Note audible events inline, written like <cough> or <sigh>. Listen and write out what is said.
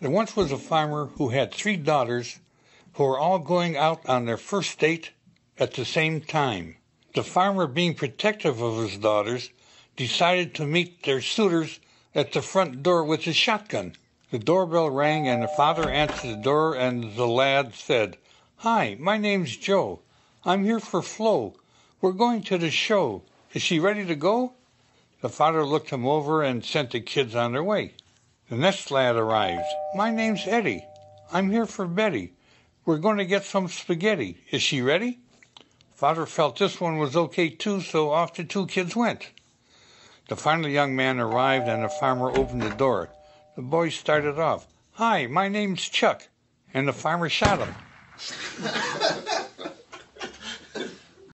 There once was a farmer who had three daughters who were all going out on their first date at the same time. The farmer, being protective of his daughters, decided to meet their suitors at the front door with his shotgun. The doorbell rang, and the father answered the door, and the lad said, Hi, my name's Joe. I'm here for Flo. We're going to the show. Is she ready to go? The father looked him over and sent the kids on their way. The next lad arrived. My name's Eddie. I'm here for Betty. We're going to get some spaghetti. Is she ready? Father felt this one was okay too, so off the two kids went. The final young man arrived and the farmer opened the door. The boy started off. Hi, my name's Chuck. And the farmer shot him. <laughs>